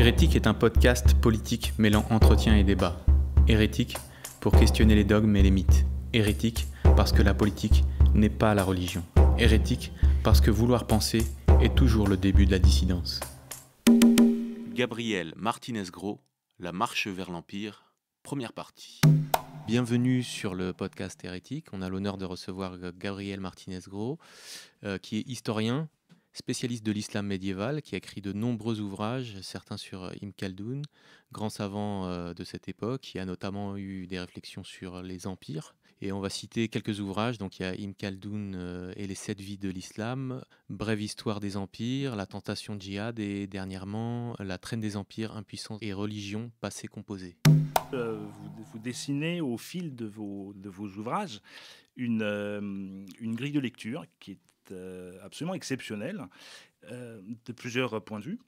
Hérétique est un podcast politique mêlant entretien et débat. Hérétique pour questionner les dogmes et les mythes. Hérétique parce que la politique n'est pas la religion. Hérétique parce que vouloir penser est toujours le début de la dissidence. Gabriel Martinez-Gros, La marche vers l'Empire, première partie. Bienvenue sur le podcast Hérétique. On a l'honneur de recevoir Gabriel Martinez-Gros, euh, qui est historien, spécialiste de l'islam médiéval, qui a écrit de nombreux ouvrages, certains sur euh, Im Khaldun, grand savant euh, de cette époque, qui a notamment eu des réflexions sur les empires. Et on va citer quelques ouvrages, donc il y a Im Khaldun euh, et les sept vies de l'islam, Brève histoire des empires, La tentation djihad et dernièrement La traîne des empires, impuissance et religion, passé composé. vous, dessinez au fil de vos, ouvrages une, une grille de lecture qui est euh, absolument exceptionnel euh, de plusieurs points de vue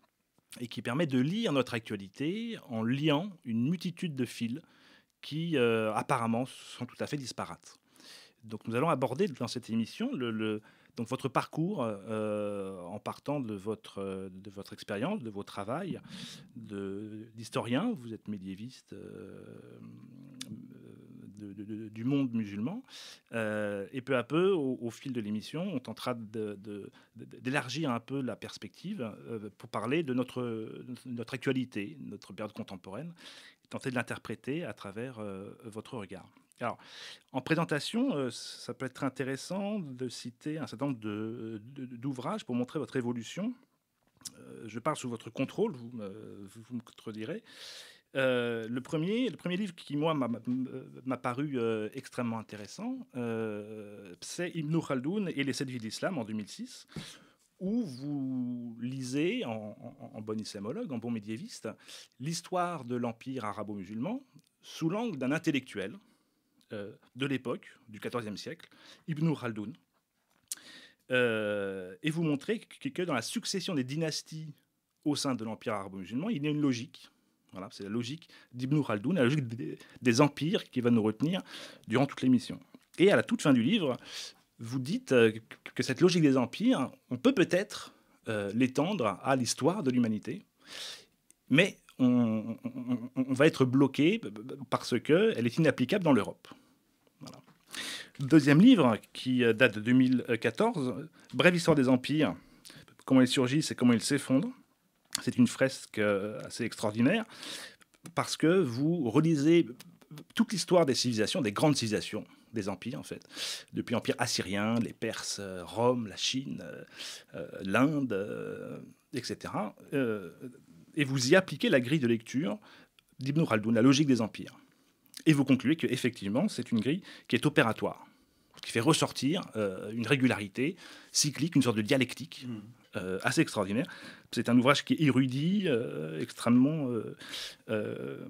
et qui permet de lire notre actualité en liant une multitude de fils qui euh, apparemment sont tout à fait disparates. Donc nous allons aborder dans cette émission le, donc votre parcours en partant de votre, de votre expérience, de vos travaux d'historien, vous êtes médiéviste, du monde musulman. Euh, et peu à peu, au, fil de l'émission, on tentera d'élargir un peu la perspective euh, pour parler de notre, notre actualité, notre période contemporaine, tenter de l'interpréter à travers euh, votre regard. Alors, en présentation, ça peut être intéressant de citer un certain nombre d'ouvrages pour montrer votre évolution. je parle sous votre contrôle, vous me, vous me contredirez. Euh, le, premier, le premier livre qui, moi, m'a paru euh, extrêmement intéressant, euh, c'est Ibn Khaldoun et les sept vies d'islam en 2006, où vous lisez, en, bon islamologue, en bon médiéviste, l'histoire de l'empire arabo-musulman sous l'angle d'un intellectuel de l'époque, du XIVe siècle, Ibn Khaldoun. et vous montrez que dans la succession des dynasties au sein de l'empire arabo-musulman, il y a une logique c'est la logique d'Ibn Khaldun, la logique des, empires qui va nous retenir durant toute l'émission. Et à la toute fin du livre, vous dites euh, que cette logique des empires, on peut peut-être euh, l'étendre à l'histoire de l'humanité, mais on, va être bloqué parce qu'elle est inapplicable dans l'Europe. Deuxième livre, qui euh, date de 2014, Brève histoire des empires, comment ils surgissent et comment ils s'effondrent c'est une fresque euh, assez extraordinaire parce que vous relisez toute l'histoire des civilisations, des grandes civilisations, des empires en fait, depuis l'empire assyrien, les Perses, euh, Rome, la Chine, euh, l'Inde, etc. et vous y appliquez la grille de lecture d'Ibn Khaldun, la logique des empires. Et vous concluez que effectivement, c'est une grille qui est opératoire qui fait ressortir euh, une régularité cyclique, une sorte de dialectique. Hmm. Euh, assez extraordinaire. C'est un ouvrage qui est érudit, euh, extrêmement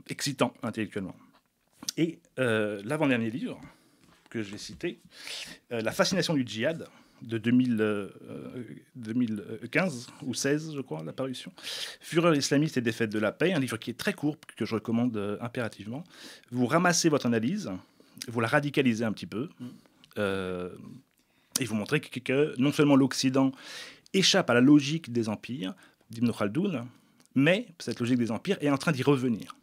excitant intellectuellement. Et l'avant-dernier livre que je vais citer, La fascination du djihad de 2000, 2015 ou 16, je crois, l'apparition. « Fureur islamiste et défaite de la paix, un livre qui est très court, que je recommande impérativement. Vous ramassez votre analyse, vous la radicalisez un petit peu. Hmm. Euh, et vous montrer que, non seulement l'Occident échappe à la logique des empires d'Ibn Khaldun mais cette logique des empires est en train d'y revenir.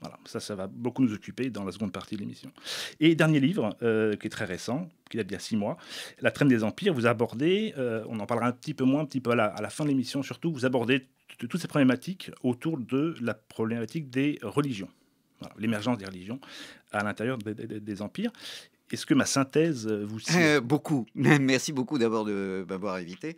Voilà, ça, ça va beaucoup nous occuper dans la seconde partie de l'émission. Et dernier livre, euh, qui est très récent, qui date d'il y a six mois, La traîne des empires, vous abordez, euh, on en parlera un petit peu moins, un petit peu à la, à la fin de l'émission surtout, vous abordez toutes ces problématiques autour de la problématique des religions l'émergence des religions à l'intérieur des, des, empires. Est-ce que ma synthèse euh, vous euh, Beaucoup. Merci beaucoup d'avoir de invité.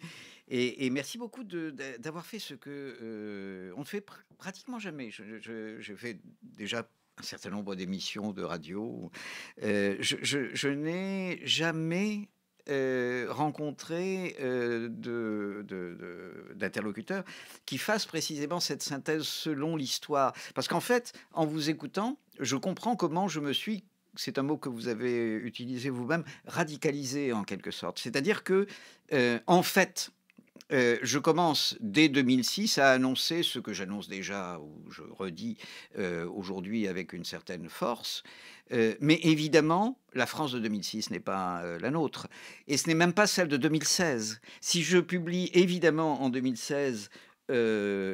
Et, merci beaucoup d'avoir fait ce que euh, on ne fait pratiquement jamais. Je, fais déjà un certain nombre d'émissions de radio. Euh, je, n'ai jamais rencontré d'interlocuteur d'interlocuteurs qui fasse précisément cette synthèse selon l'histoire. Parce qu'en fait, en vous écoutant, je comprends comment je me suis c'est un mot que vous avez utilisé vous-même, radicalisé en quelque sorte. C'est-à-dire que, euh, en fait, euh, je commence dès 2006 à annoncer ce que j'annonce déjà, ou je redis euh, aujourd'hui avec une certaine force. mais évidemment, la France de 2006 n'est pas la nôtre. Et ce n'est même pas celle de 2016. Si je publie évidemment en 2016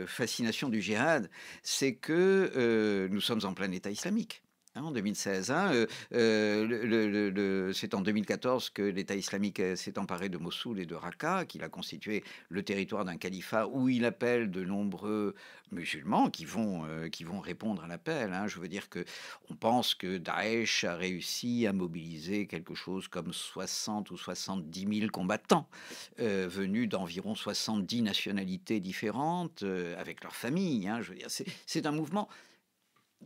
Fascination du djihad, c'est que nous sommes en plein État islamique. Hein, en 2016. Hein, euh, euh, le, le, c'est en 2014 que l'État islamique euh, s'est emparé de Mossoul et de Raqqa, qu'il a constitué le territoire d'un califat où il appelle de nombreux musulmans qui vont, qui vont répondre à l'appel. Hein. Je veux dire que on pense que Daesh a réussi à mobiliser quelque chose comme 60 ou 70 000 combattants venus d'environ 70 nationalités différentes avec leurs familles. Je veux dire, c'est un mouvement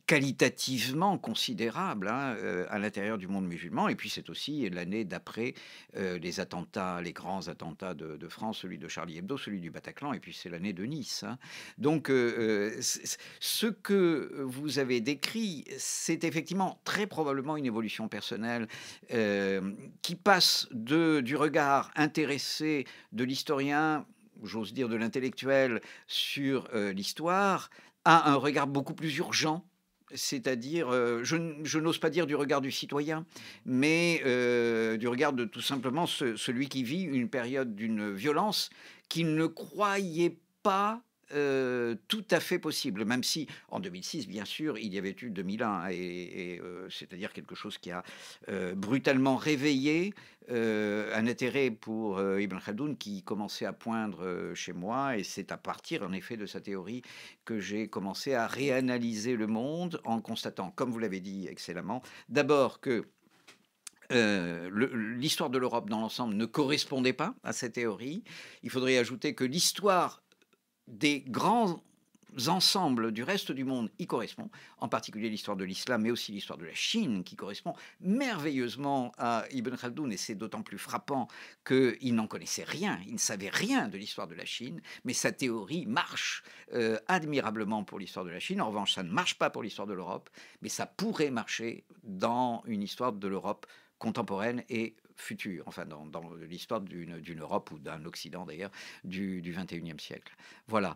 qualitativement considérable hein, euh, à l'intérieur du monde musulman. Et puis c'est aussi l'année d'après euh, les attentats, les grands attentats de, France, celui de Charlie Hebdo, celui du Bataclan, et puis c'est l'année de Nice. Hein. Donc euh, ce que vous avez décrit, c'est effectivement très probablement une évolution personnelle qui passe de, du regard intéressé de l'historien, j'ose dire de l'intellectuel, sur l'histoire à un regard beaucoup plus urgent c'est-à-dire, euh, je, n'ose pas dire du regard du citoyen, mais euh, du regard de tout simplement celui qui vit une période d'une violence qu'il ne croyait pas euh, tout à fait possible, même si en 2006, bien sûr, il y avait eu 2001, et, euh, c'est-à-dire quelque chose qui a euh, brutalement réveillé un intérêt pour Ibn Khaldoun qui commençait à poindre chez moi, et c'est à partir, en effet, de sa théorie que j'ai commencé à réanalyser le monde en constatant, comme vous l'avez dit excellemment, d'abord que l'histoire de l'Europe dans l'ensemble ne correspondait pas à cette théorie. Il faudrait ajouter que l'histoire des grands ensembles du reste du monde y correspondent, en particulier l'histoire de l'islam, mais aussi l'histoire de la Chine, qui correspond merveilleusement à Ibn Khaldoun, et c'est d'autant plus frappant qu'il n'en connaissait rien, il ne savait rien de l'histoire de la Chine, mais sa théorie marche euh, admirablement pour l'histoire de la Chine. En revanche, ça ne marche pas pour l'histoire de l'Europe, mais ça pourrait marcher dans une histoire de l'Europe contemporaine et futur, enfin dans, dans l'histoire d'une Europe ou d'un Occident d'ailleurs du, du 21e siècle. Voilà.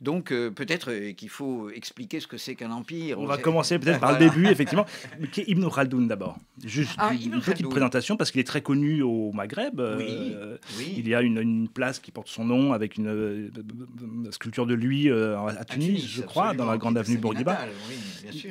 Donc euh, peut-être euh, qu'il faut expliquer ce que c'est qu'un empire. On va commencer peut-être par le début, effectivement. Qui est Ibn Khaldun d'abord Juste ah, une petite présentation parce qu'il est très connu au Maghreb. Euh, il y a une, place qui porte son nom avec une, sculpture de lui à ah, Tunis, je crois, dans la grande avenue Bourguiba.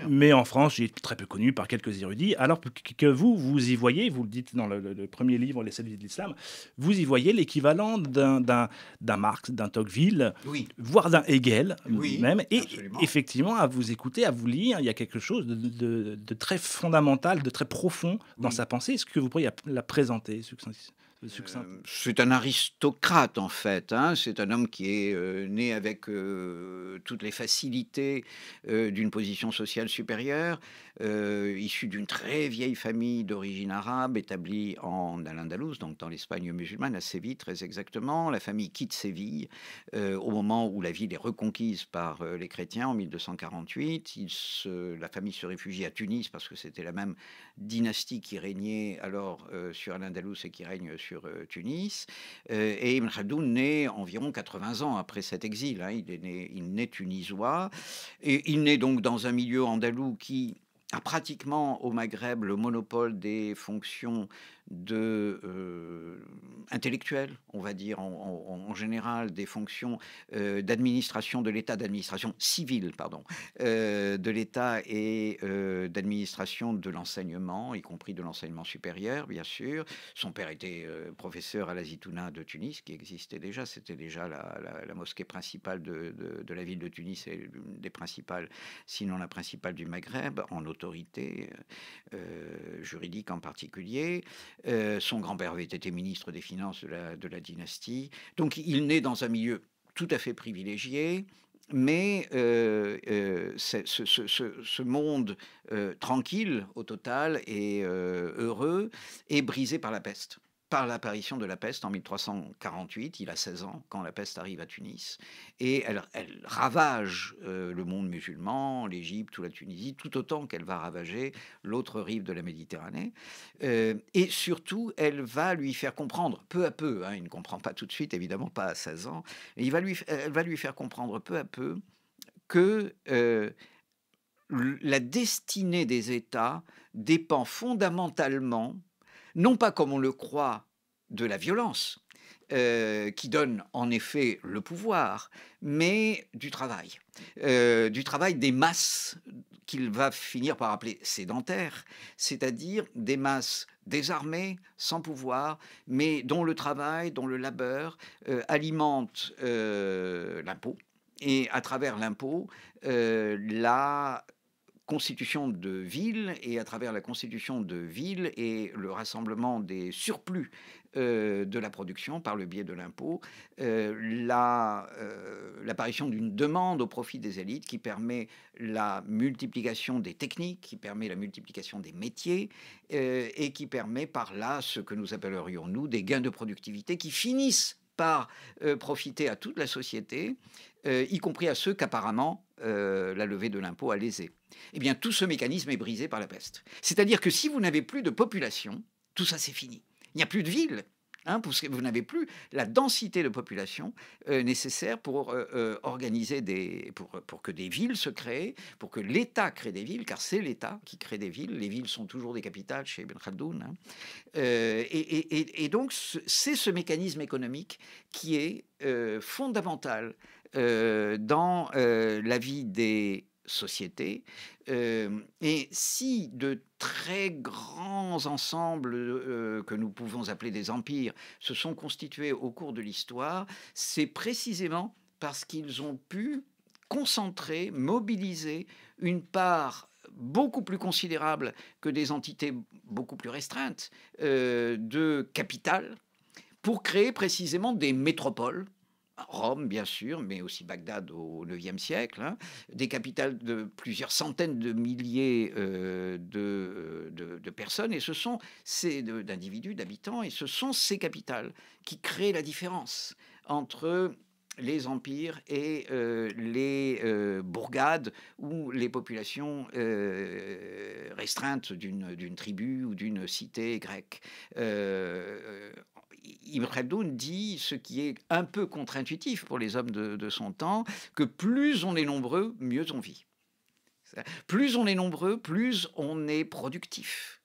Mais en France, il est très peu connu par quelques érudits. Alors que vous, vous y voyez, vous le dites dans le premier livre, Les Saluts de l'Islam, vous y voyez l'équivalent d'un Marx, d'un Tocqueville, voire d'un Hegel lui même. Et effectivement, à vous écouter, à vous lire, il y a quelque chose de, très fondamental, de très profond dans sa pensée. Est-ce que vous pourriez la présenter succinctement euh, c'est un aristocrate en fait. Hein. C'est un homme qui est euh, né avec euh, toutes les facilités d'une position sociale supérieure, issu d'une très vieille famille d'origine arabe établie en Al-Andalus, donc dans l'Espagne musulmane, à Séville très exactement. La famille quitte Séville au moment où la ville est reconquise par les chrétiens en 1248. la famille se réfugie à Tunis parce que c'était la même dynastie qui régnait alors sur Al-Andalus et qui règne sur euh, Tunis. Euh, et Ibn Khaldoun naît environ 80 ans après cet exil. Hein. Il, est né, il naît tunisois. Et il naît donc dans un milieu andalou qui a ah, pratiquement au Maghreb le monopole des fonctions de, euh, intellectuelles, on va dire en, général, des fonctions euh, d'administration de l'État, d'administration civile, pardon, euh, de l'État et d'administration de l'enseignement, y compris de l'enseignement supérieur, bien sûr. Son père était professeur à la Zitouna de Tunis, qui existait déjà, c'était déjà la, la, mosquée principale de, la ville de Tunis et des principales, sinon la principale du Maghreb, autorités euh, euh en particulier. Euh, son grand-père avait été ministre des Finances de la, dynastie. Donc il naît dans un milieu tout à fait privilégié. Mais euh, ce, monde tranquille au total et heureux est brisé par la peste par l'apparition de la peste en 1348. Il a 16 ans quand la peste arrive à Tunis. Et elle, ravage euh, le monde musulman, l'Égypte ou la Tunisie, tout autant qu'elle va ravager l'autre rive de la Méditerranée. Euh, et surtout, elle va lui faire comprendre, peu à peu, hein, il ne comprend pas tout de suite, évidemment pas à 16 ans, mais elle va lui faire comprendre peu à peu que... Euh, la destinée des États dépend fondamentalement non pas comme on le croit de la violence, euh, qui donne en effet le pouvoir, mais du travail, euh, du travail des masses qu'il va finir par appeler sédentaires, c'est-à-dire des masses désarmées, sans pouvoir, mais dont le travail, dont le labeur euh, alimente l'impôt et à travers l'impôt, la constitution de ville et à travers la constitution de ville et le rassemblement des surplus euh, de la production par le biais de l'impôt, euh, euh, l'apparition d'une demande au profit des élites qui permet la multiplication des techniques, qui permet la multiplication des métiers et qui permet par là ce que nous appellerions nous des gains de productivité qui finissent par profiter à toute la société, y compris à ceux qu'apparemment euh, la levée de l'impôt à l'aisé. Eh bien, tout ce mécanisme est brisé par la peste. C'est-à-dire que si vous n'avez plus de population, tout ça c'est fini. Il n'y a plus de ville. Hein, parce que vous n'avez plus la densité de population euh, nécessaire pour euh, organiser des, pour, pour, que des villes se créent, pour que l'État crée des villes, car c'est l'État qui crée des villes. Les villes sont toujours des capitales chez Ibn Khaldoun. Hein. et, donc c'est ce mécanisme économique qui est fondamental euh, dans euh, la vie des sociétés. Euh, et si de très grands ensembles que nous pouvons appeler des empires se sont constitués au cours de l'histoire, c'est précisément parce qu'ils ont pu concentrer, mobiliser une part beaucoup plus considérable que des entités beaucoup plus restreintes de capital pour créer précisément des métropoles Rome, bien sûr, mais aussi Bagdad au IXe siècle, hein, des capitales de plusieurs centaines de milliers euh, euh, de, personnes, et ce sont ces d'individus, d'habitants, et ce sont ces capitales qui créent la différence entre les empires et euh, les bourgades ou les populations restreintes d'une tribu ou d'une cité grecque. Ibn Khaldoun dit ce qui est un peu contre-intuitif pour les hommes de, son temps, que plus on est nombreux, mieux on vit. Plus on est nombreux, plus on est productif.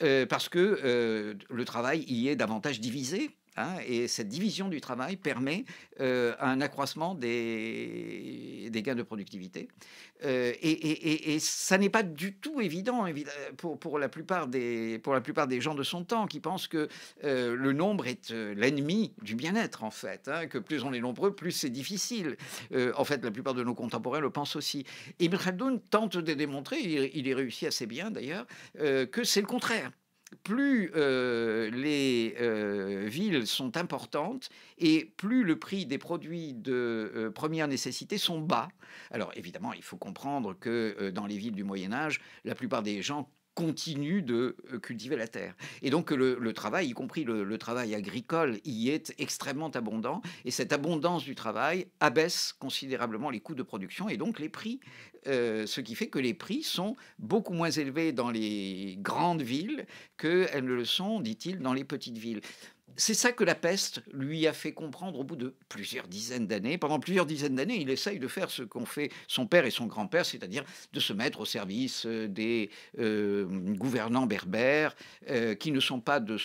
Euh, parce que euh, le travail y est davantage divisé, Hein, et cette division du travail permet euh, un accroissement des, des, gains de productivité. Euh, et, ça n'est pas du tout évident pour, pour, la plupart des, pour la plupart des gens de son temps qui pensent que euh, le nombre est l'ennemi du bien-être, en fait, hein, que plus on est nombreux, plus c'est difficile. en fait, la plupart de nos contemporains le pensent aussi. Ibn Khaldoun tente de démontrer, il, est y réussit assez bien d'ailleurs, que c'est le contraire plus villes sont importantes et plus le prix des produits de euh, première nécessité sont bas. Alors évidemment, il faut comprendre que euh, dans les villes du Moyen Âge, la plupart des gens continuent de euh, cultiver la terre. Et donc le, le travail, y compris le, travail agricole, y est extrêmement abondant. Et cette abondance du travail abaisse considérablement les coûts de production et donc les prix. ce qui fait que les prix sont beaucoup moins élevés dans les grandes villes qu'elles ne le sont, dit-il, dans les petites villes c'est ça que la peste lui a fait comprendre au bout de plusieurs dizaines d'années. Pendant plusieurs dizaines d'années, il essaye de faire ce qu'ont fait son père et son grand-père, c'est-à-dire de se mettre au service euh, des euh, gouvernants berbères euh, qui ne sont pas de,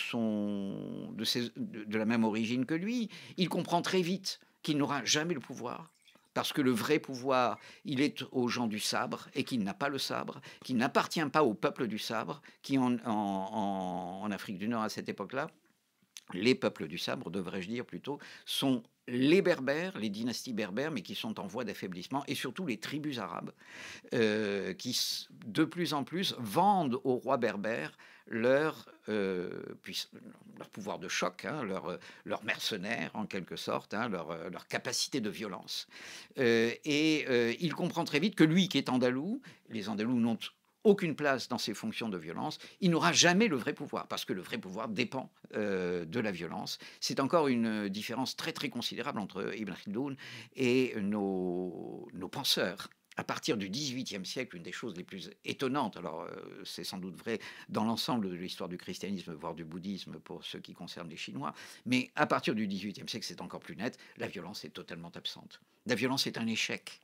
la même origine que lui. Il comprend très vite qu'il n'aura jamais le pouvoir, parce que le vrai pouvoir, il est aux gens du sabre et qu'il n'a pas le sabre, qu'il n'appartient pas au peuple du sabre, qui en Afrique du Nord à cette époque-là les peuples du sabre, devrais-je dire plutôt, sont les Berbères, les dynasties berbères, mais qui sont en voie d'affaiblissement, et surtout les tribus arabes, euh, qui de plus en plus vendent aux rois berbères leur, euh, pouvoir de choc, hein, leur, euh, mercenaire en quelque sorte, hein, leur, capacité de violence. et il comprend très vite que lui qui est andalou, les andalous n'ont aucune place dans ses fonctions de violence, il n'aura jamais le vrai pouvoir, parce que le vrai pouvoir dépend euh, de la violence. C'est encore une euh, différence très très considérable entre Ibn Khaldoun et nos, nos penseurs à partir du XVIIIe siècle, une des choses les plus étonnantes, alors euh, c'est sans doute vrai dans l'ensemble de l'histoire du christianisme, voire du bouddhisme pour ce qui concerne les Chinois, mais à partir du XVIIIe siècle, c'est encore plus net, la violence est totalement absente. La violence est un échec.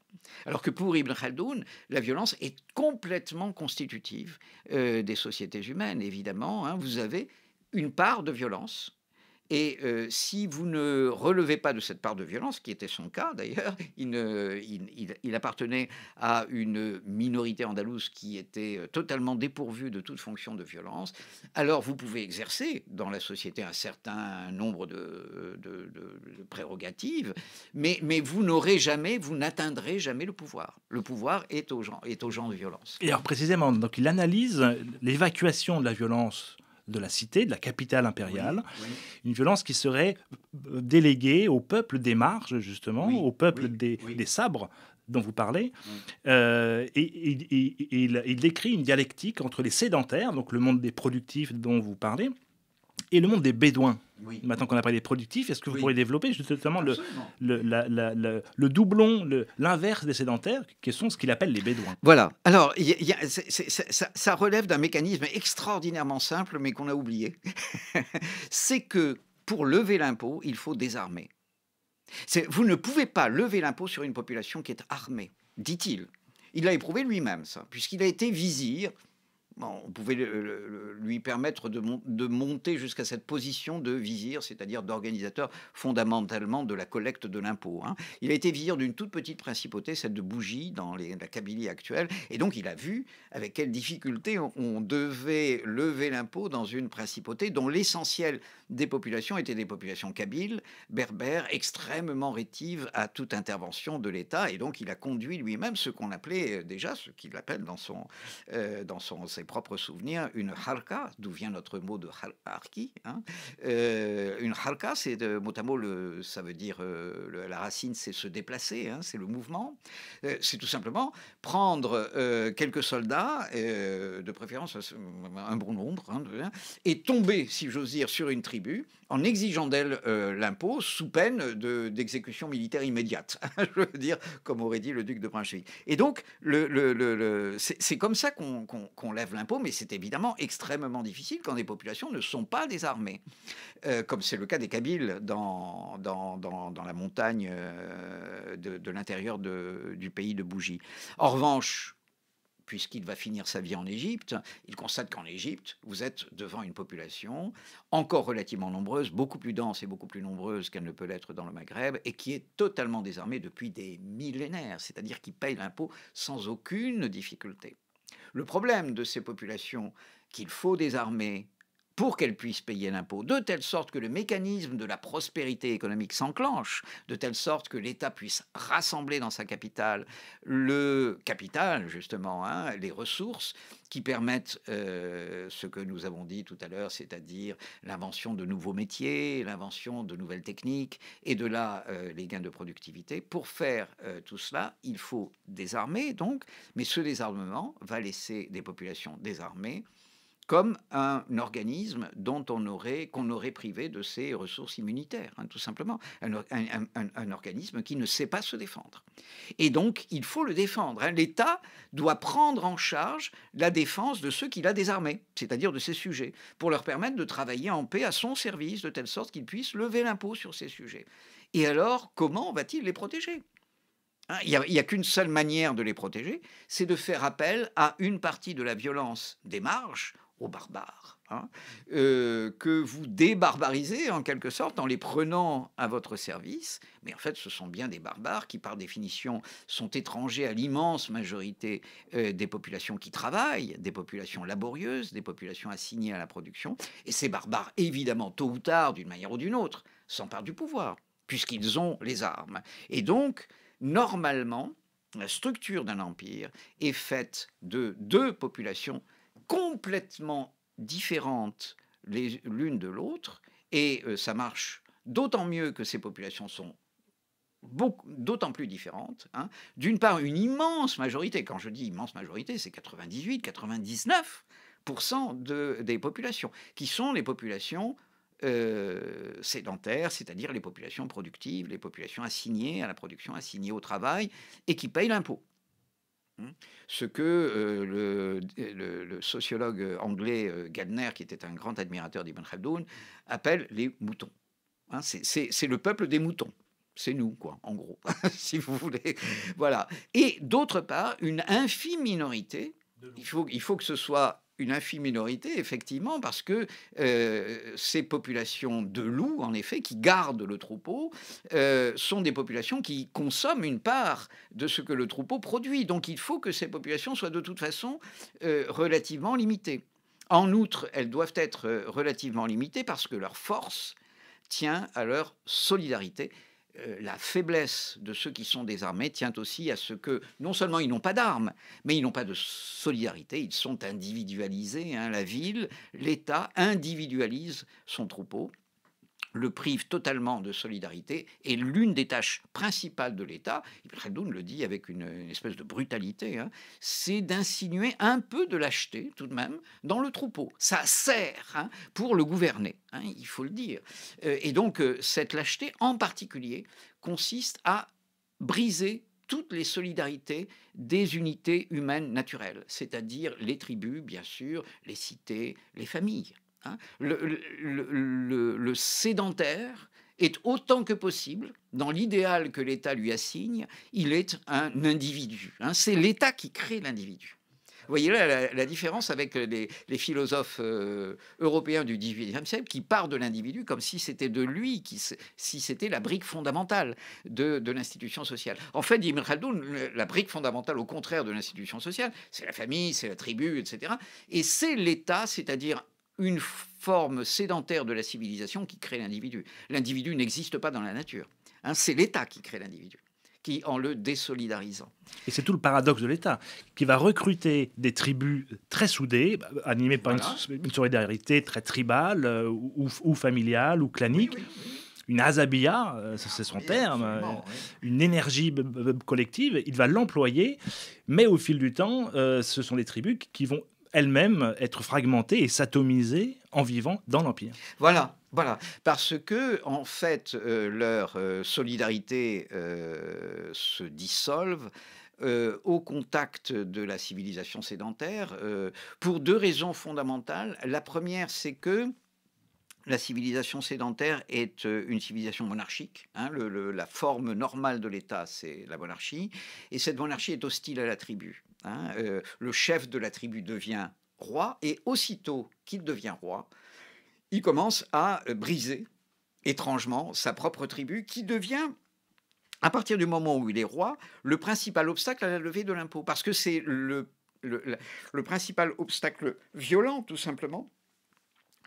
Alors que pour Ibn Khaldoun, la violence est complètement constitutive euh, des sociétés humaines, évidemment. Hein. vous avez une part de violence et euh, si vous ne relevez pas de cette part de violence, qui était son cas d'ailleurs, il, il, appartenait à une minorité andalouse qui était euh, totalement dépourvue de toute fonction de violence, alors vous pouvez exercer dans la société un certain nombre de, prérogatives, mais, mais vous n'aurez jamais, vous n'atteindrez jamais le pouvoir. Le pouvoir est aux gens, est aux gens de violence. Et alors précisément, donc il analyse l'évacuation de la violence de la cité, de la capitale impériale. Une violence qui serait déléguée au peuple des marges, justement, au peuple des, sabres dont vous parlez. Euh, et, il décrit une dialectique entre les sédentaires, donc le monde des productifs dont vous parlez, et le monde des Bédouins. Oui. Maintenant qu'on a parlé des productifs, est-ce que vous pourriez développer justement le, le, doublon, l'inverse des sédentaires, qui sont ce qu'il appelle les bédouins Voilà. Alors, ça, ça, relève d'un mécanisme extraordinairement simple, mais qu'on a oublié. C'est que pour lever l'impôt, il faut désarmer. Vous ne pouvez pas lever l'impôt sur une population qui est armée, dit-il. Il l'a éprouvé lui-même, ça, puisqu'il a été vizir bah, on pouvait lui permettre de, monter jusqu'à cette position de vizir, c'est-à-dire d'organisateur fondamentalement de la collecte de l'impôt. Hein. Il a été vizir d'une toute petite principauté, celle de Bougie, dans la Kabylie actuelle, et donc il a vu avec quelle difficulté on, devait lever l'impôt dans une principauté dont l'essentiel des populations étaient des populations kabyles, berbères, extrêmement rétives à toute intervention de l'État, et donc il a conduit lui-même ce qu'on appelait euh, déjà, ce qu'il appelle dans son, euh, dans son, propre souvenir, une harka, d'où vient notre mot de harki. Hein, euh, une harka, c'est de mot à mot, le, ça veut dire euh, la racine, c'est se déplacer, hein, c'est le mouvement. Euh, c'est tout simplement prendre quelques soldats, de préférence un bon nombre, hein, et tomber, si j'ose dire, sur une tribu en exigeant d'elle euh, l'impôt sous peine d'exécution militaire immédiate, je veux dire, comme aurait dit le duc de Brunswick. Et donc, le, c'est comme ça qu'on lève l'impôt, mais c'est évidemment extrêmement difficile quand des populations ne sont pas désarmées, euh, comme c'est le cas des Kabyles dans, dans, la montagne euh, de, de l'intérieur du pays de Bougie. En revanche, puisqu'il va finir sa vie en Égypte, il constate qu'en Égypte, vous êtes devant une population encore relativement nombreuse, beaucoup plus dense et beaucoup plus nombreuse qu'elle ne peut l'être dans le Maghreb, et qui est totalement désarmée depuis des millénaires, c'est-à-dire qui paye l'impôt sans aucune difficulté. Le problème de ces populations qu'il faut désarmer pour qu'elle puisse payer l'impôt, de telle sorte que le mécanisme de la prospérité économique s'enclenche, de telle sorte que l'État puisse rassembler dans sa capitale le capital, justement, hein, les ressources qui permettent euh, ce que nous avons dit tout à l'heure, c'est-à-dire l'invention de nouveaux métiers, l'invention de nouvelles techniques, et de là euh, les gains de productivité. Pour faire euh, tout cela, il faut désarmer, donc, mais ce désarmement va laisser des populations désarmées comme un organisme dont on aurait, qu'on aurait privé de ses ressources immunitaires, hein, tout simplement. Un, organisme qui ne sait pas se défendre. Et donc, il faut le défendre. Hein. L'État doit prendre en charge la défense de ceux qu'il a désarmés, c'est-à-dire de ses sujets, pour leur permettre de travailler en paix à son service, de telle sorte qu'il puissent lever l'impôt sur ces sujets. Et alors, comment va-t-il les protéger hein? il n'y a, a qu'une seule manière de les protéger, c'est de faire appel à une partie de la violence des marges aux barbares, hein, euh, que vous débarbarisez en quelque sorte en les prenant à votre service. Mais en fait, ce sont bien des barbares qui, par définition, sont étrangers à l'immense majorité euh, des populations qui travaillent, des populations laborieuses, des populations assignées à la production. Et ces barbares, évidemment, tôt ou tard, d'une manière ou d'une autre, s'emparent du pouvoir, puisqu'ils ont les armes. Et donc, normalement, la structure d'un empire est faite de deux populations complètement différentes l'une de l'autre, et euh, ça marche d'autant mieux que ces populations sont d'autant plus différentes. Hein. D'une part, une immense majorité, quand je dis immense majorité, c'est 98, 99% de, des populations, qui sont les populations euh, sédentaires, c'est-à-dire les populations productives, les populations assignées à la production, assignées au travail, et qui payent l'impôt. Hmm. Ce que euh, le, sociologue anglais euh, Gardner, qui était un grand admirateur d'Ibn Khaldoun, appelle les moutons. Hein, c'est le peuple des moutons. C'est nous, quoi, en gros, si vous voulez. Voilà. Et d'autre part, une infime minorité, il faut, il faut que ce soit une infime minorité, effectivement, parce que euh, ces populations de loups, en effet, qui gardent le troupeau, euh, sont des populations qui consomment une part de ce que le troupeau produit. Donc il faut que ces populations soient de toute façon euh, relativement limitées. En outre, elles doivent être relativement limitées parce que leur force tient à leur solidarité euh, la faiblesse de ceux qui sont désarmés tient aussi à ce que non seulement ils n'ont pas d'armes, mais ils n'ont pas de solidarité, ils sont individualisés. Hein, la ville, l'État individualise son troupeau le prive totalement de solidarité et l'une des tâches principales de l'État, Khaldoun le dit avec une, espèce de brutalité, hein, c'est d'insinuer un peu de lâcheté tout de même dans le troupeau. Ça sert hein, pour le gouverner, hein, il faut le dire. Euh, et donc euh, cette lâcheté en particulier consiste à briser toutes les solidarités des unités humaines naturelles, c'est-à-dire les tribus, bien sûr, les cités, les familles. Hein. le, le, sédentaire est autant que possible, dans l'idéal que l'État lui assigne, il est un individu. Hein. C'est l'État qui crée l'individu. Vous voyez là la, différence avec les, philosophes euh, européens du 18e siècle qui partent de l'individu comme si c'était de lui, qui, si c'était la brique fondamentale de, l'institution sociale. En fait, dit Khaldun, la brique fondamentale, au contraire de l'institution sociale, c'est la famille, c'est la tribu, etc. Et c'est l'État, c'est-à-dire une forme sédentaire de la civilisation qui crée l'individu. L'individu n'existe pas dans la nature. Hein. c'est l'État qui crée l'individu qui en le désolidarisant. Et c'est tout le paradoxe de l'État, qui va recruter des tribus très soudées, animées par une, solidarité très tribale, euh, ou, familiale, ou clanique. Une azabia, euh, c'est son ah, terme, euh, une énergie collective, il va l'employer, mais au fil du temps, ce sont les tribus qui vont elle-même être fragmentée et s'atomiser en vivant dans l'Empire. Voilà, voilà, parce que en fait, euh, leur euh, solidarité euh, se dissolve. au contact de la civilisation sédentaire, pour deux raisons fondamentales. La première, c'est que la civilisation sédentaire est une civilisation monarchique. Hein, le, la forme normale de l'État, c'est la monarchie. Et cette monarchie est hostile à la tribu. Hein, euh, le chef de la tribu devient roi, et aussitôt qu'il devient roi, il commence à euh, briser étrangement sa propre tribu, qui devient, à partir du moment où il est roi, le principal obstacle à la levée de l'impôt, parce que c'est le, principal obstacle violent, tout simplement,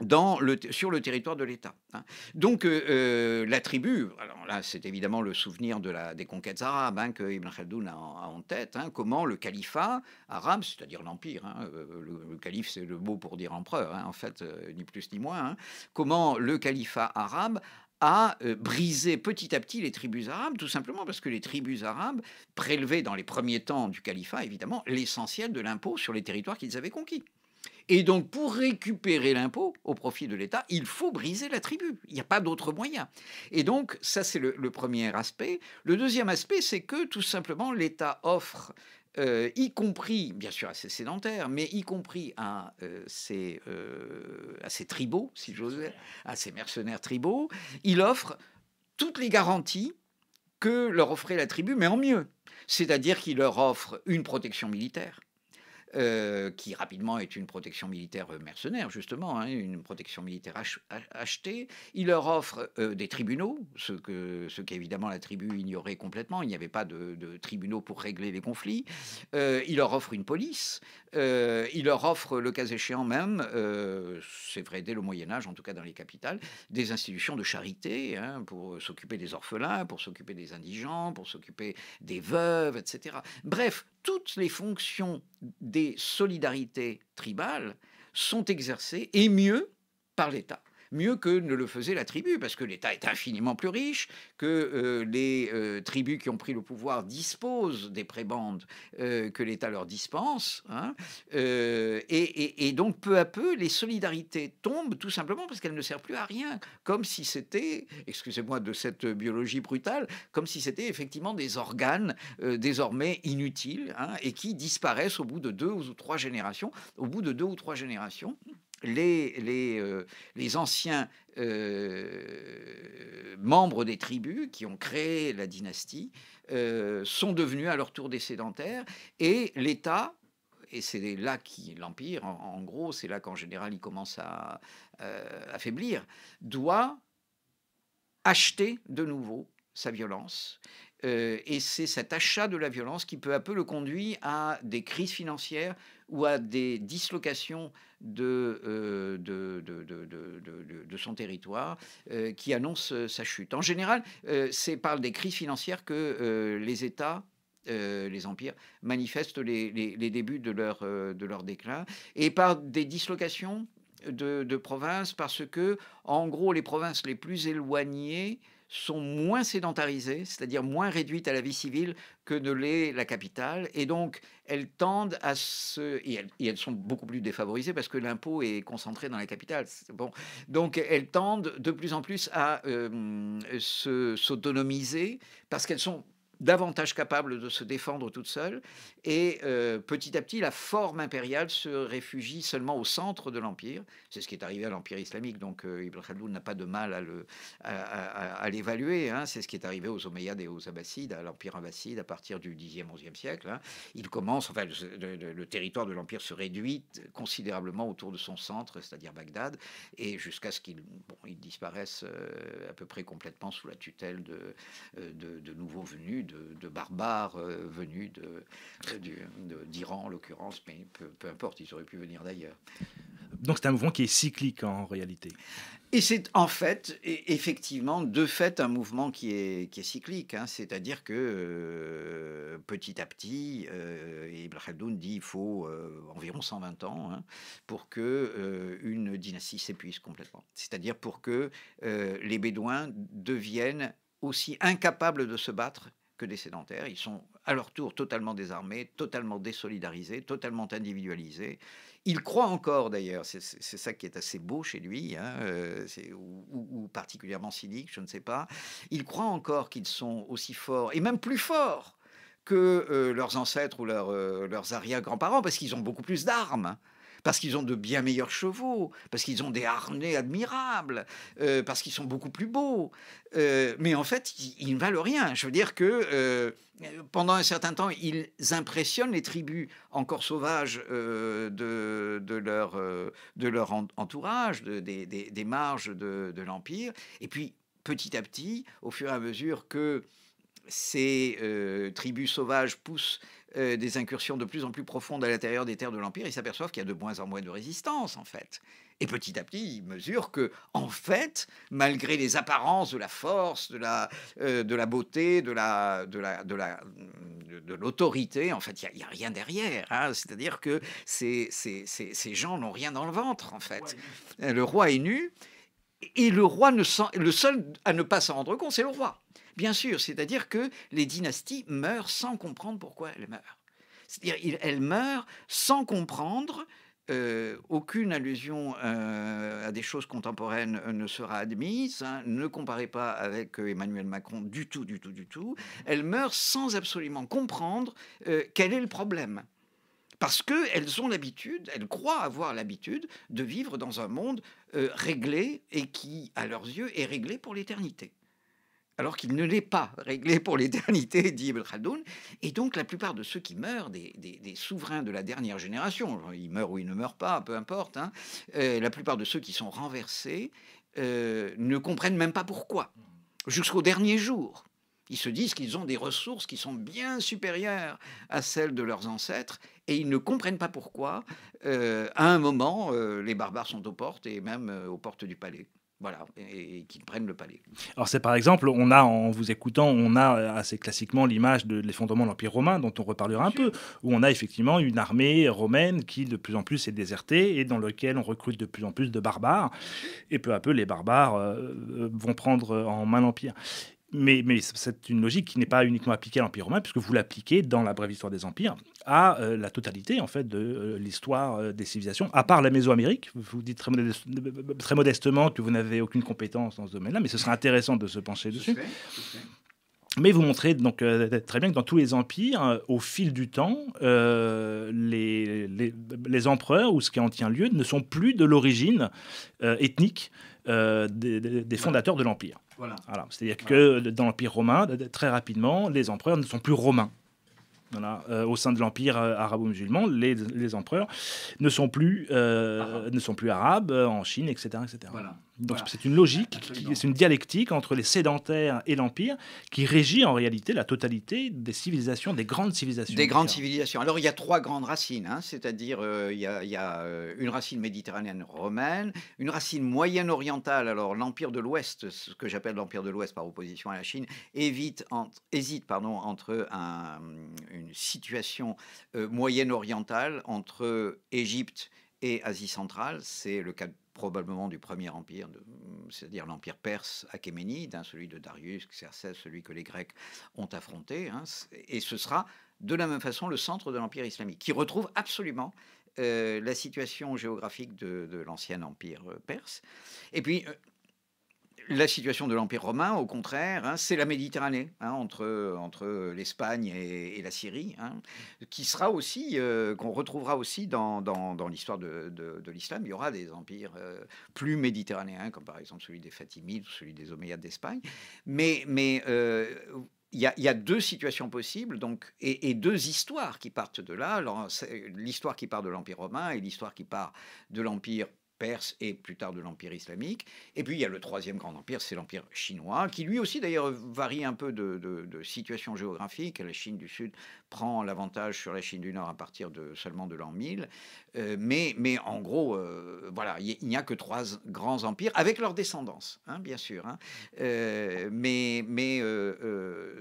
dans le, sur le territoire de l'État. Hein. Donc euh, euh, la tribu, là c'est évidemment le souvenir des conquêtes arabes hein, que Ibn Khaldoun a, en tête, hein, comment le califat arabe, c'est-à-dire l'empire, euh, le, calife c'est le mot pour dire empereur en fait, ni plus ni moins, comment le califat arabe a brisé petit à petit les tribus arabes, tout simplement parce que les tribus arabes prélevaient dans les premiers temps du califat, évidemment, l'essentiel de l'impôt sur les territoires qu'ils avaient conquis. Et donc, pour récupérer l'impôt au profit de l'État, il faut briser la tribu. Il n'y a pas d'autre moyen. Et donc, ça, c'est le, premier aspect. Le deuxième aspect, c'est que tout simplement, l'État offre euh, y compris, bien sûr, à ses sédentaires, mais y compris à, euh, euh, à ses tribaux, si j'ose dire, à ses mercenaires tribaux, il offre toutes les garanties que leur offrait la tribu, mais en mieux. C'est-à-dire qu'il leur offre une protection militaire euh, qui rapidement est une protection militaire euh, mercenaire, justement, hein, une protection militaire achetée. Il leur offre euh, des tribunaux, ce que ce qu'évidemment la tribu ignorait complètement. Il n'y avait pas de, tribunaux pour régler les conflits. il leur offre une police, euh, il leur offre, le cas échéant même, euh, c'est vrai dès le Moyen Âge, en tout cas dans les capitales, des institutions de charité hein, pour s'occuper des orphelins, pour s'occuper des indigents, pour s'occuper des veuves, etc. Bref, toutes les fonctions des solidarités tribales sont exercées, et mieux, par l'État mieux que ne le faisait la tribu, parce que l'État est infiniment plus riche, que euh, les euh, tribus qui ont pris le pouvoir disposent des prébendes euh, que l'État leur dispense. Hein, et, donc, peu à peu, les solidarités tombent tout simplement parce qu'elles ne servent plus à rien, comme si c'était, excusez-moi de cette biologie brutale, comme si c'était effectivement des organes désormais inutiles hein, et qui disparaissent au bout de deux ou trois générations, au bout de deux ou trois générations les, les, euh, anciens euh, membres des tribus qui ont créé la dynastie euh, sont devenus à leur tour des sédentaires et l'État et c'est là qui l'empire, en, en, gros, c'est là qu'en général il commence à affaiblir, doit acheter de nouveau sa violence euh, et c'est cet achat de la violence qui peu à peu le conduit à des crises financières ou à des dislocations de, euh, son territoire euh, qui annonce sa chute. En général, c'est par des crises financières que les États les empires manifestent les, débuts de leur, déclin et par des dislocations de, provinces parce que, en gros, les provinces les plus éloignées sont moins sédentarisées, c'est-à-dire moins réduites à la vie civile que ne l'est la capitale. Et donc, elles tendent à se... Et elles, sont beaucoup plus défavorisées parce que l'impôt est concentré dans la capitale. Bon. Donc, elles tendent de plus en plus à euh, s'autonomiser parce qu'elles sont davantage capable de se défendre toute seule. Et euh, petit à petit, la forme impériale se réfugie seulement au centre de l'Empire. C'est ce qui est arrivé à l'Empire islamique, donc euh, Ibn Khaldun n'a pas de mal à l'évaluer. À, hein. C'est ce qui est arrivé aux Omeyyades et aux Abbassides, à l'Empire abbasside à partir du 10e, 11e siècle. Hein. Il commence, enfin, le, territoire de l'Empire se réduit considérablement autour de son centre, c'est-à-dire Bagdad, et jusqu'à ce qu'il bon, disparaisse euh, à peu près complètement sous la tutelle de, de, de nouveaux venus de, barbares euh, venus d'Iran, de, en l'occurrence, mais peu, importe, ils auraient pu venir d'ailleurs. Donc c'est un mouvement qui est cyclique en réalité. Et c'est en fait, effectivement, de fait, un mouvement qui est, qui est cyclique. Hein. C'est-à-dire que euh, petit à petit, euh, Ibn dit qu'il faut euh, environ 120 ans hein, pour que une dynastie s'épuise complètement. C'est-à-dire pour que les Bédouins deviennent aussi incapables de se battre décédentaires, sédentaires. Ils sont à leur tour totalement désarmés, totalement désolidarisés, totalement individualisés. ils croient encore d'ailleurs, c'est ça qui est assez beau chez lui, hein, euh, ou, particulièrement cynique, je ne sais pas. ils croient encore qu'ils sont aussi forts, et même plus forts que euh, leurs ancêtres ou euh, leurs arrière-grands-parents, parce qu'ils ont beaucoup plus d'armes. Hein parce qu'ils ont de bien meilleurs chevaux, parce qu'ils ont des harnais admirables, euh, parce qu'ils sont beaucoup plus beaux. Euh, mais en fait, ils, ne valent rien. Je veux dire que euh, pendant un certain temps, ils impressionnent les tribus encore sauvages de, leur, entourage, des, marges de, l'Empire. Et puis, petit à petit, au fur et à mesure que ces tribus sauvages poussent euh, des incursions de plus en plus profondes à l'intérieur des terres de l'Empire, ils s'aperçoivent qu'il y a de moins en moins de résistance, en fait. Et petit à petit, ils mesurent que, en fait, malgré les apparences de la force, de la, euh, de la beauté, de la, de la, de de l'autorité, en fait, il n'y a, rien derrière. Hein. C'est-à-dire que ces, ces gens n'ont rien dans le ventre, en fait. Le roi est nu, et le roi ne sent, le seul à ne pas s'en rendre compte, c'est le roi. Bien sûr, c'est-à-dire que les dynasties meurent sans comprendre pourquoi elles meurent. C'est-à-dire elles meurent sans comprendre euh, aucune allusion euh, à des choses contemporaines euh, ne sera admise. Hein. Ne comparez pas avec Emmanuel Macron du tout, du tout, du tout. Elles meurent sans absolument comprendre quel est le problème. Parce qu'elles ont l'habitude, elles croient avoir l'habitude de vivre dans un monde réglé et qui, à leurs yeux, est réglé pour l'éternité alors qu'il ne l'est pas réglé pour l'éternité, dit Ibn Khaldoun. Et donc la plupart de ceux qui meurent, des, souverains de la dernière génération, ils meurent ou ils ne meurent pas, peu importe, hein, euh, la plupart de ceux qui sont renversés euh, ne comprennent même pas pourquoi, jusqu'au dernier jour. Ils se disent qu'ils ont des ressources qui sont bien supérieures à celles de leurs ancêtres et ils ne comprennent pas pourquoi, euh, à un moment, les barbares sont aux portes et même aux portes du palais. Voilà, et, qui qu'ils prennent le palais. Alors c'est par exemple, on a, en vous écoutant, on a euh, assez classiquement l'image de l'effondrement de l'Empire romain, dont on reparlera un peu, où on a effectivement une armée romaine qui de plus en plus est désertée et dans laquelle on recrute de plus en plus de barbares, et peu à peu les barbares euh, euh, vont prendre en main l'Empire mais, c'est une logique qui n'est pas uniquement appliquée à l'Empire romain, puisque vous l'appliquez dans la brève histoire des empires à euh, la totalité en fait de euh, l'histoire euh, des civilisations, à part la Mésoamérique. Vous dites très, modestement que vous n'avez aucune compétence dans ce domaine-là, mais ce serait intéressant de se pencher dessus. mais vous montrez donc très bien que dans tous les empires, au fil du temps, les, les, empereurs ou ce qui en tient lieu ne sont plus de l'origine ethnique euh, des, fondateurs de l'Empire. Voilà. C'est-à-dire que euh, dans l'Empire romain, très rapidement, les empereurs ne sont plus romains. Euh, au sein de l'empire arabo-musulman, les, empereurs ne sont plus, ne sont plus arabes en Chine, etc., etc. Voilà. Donc c'est une logique, c'est une dialectique entre les sédentaires et l'empire qui régit en réalité la totalité des civilisations, des grandes civilisations. Des grandes civilisations. Alors il y a trois grandes racines, hein. c'est-à-dire euh, il, y a, euh, une racine méditerranéenne romaine, une racine moyenne orientale. Alors l'empire de l'Ouest, ce que j'appelle l'empire de l'Ouest par opposition à la Chine, évite entre, hésite pardon entre une situation euh, moyenne orientale entre Égypte et Asie centrale, c'est le cas probablement du premier empire, c'est-à-dire l'empire perse achéménide, hein, celui de Darius, Xerxès, celui que les Grecs ont affronté, hein, et ce sera de la même façon le centre de l'empire islamique, qui retrouve absolument euh, la situation géographique de, de l'ancien empire euh, perse. Et puis, euh, la situation de l'Empire romain, au contraire, hein, c'est la Méditerranée, hein, entre, entre l'Espagne et, la Syrie, hein, qui sera aussi, euh, qu'on retrouvera aussi dans, l'histoire de, l'islam. Il y aura des empires euh, plus méditerranéens, comme par exemple celui des Fatimides ou celui des Omeyyades d'Espagne. Mais, mais euh, il y, a, deux situations possibles donc, et, et deux histoires qui partent de là. L'histoire qui part de l'Empire romain et l'histoire qui part de l'Empire perse et plus tard de l'Empire islamique. Et puis il y a le troisième grand empire, c'est l'Empire chinois, qui lui aussi d'ailleurs varie un peu de, situation géographique. La Chine du Sud prend l'avantage sur la Chine du Nord à partir de seulement de l'an 1000. Euh, mais, mais en gros, euh, voilà, il n'y a que trois grands empires, avec leurs descendance, hein, bien sûr. Hein. Euh, mais mais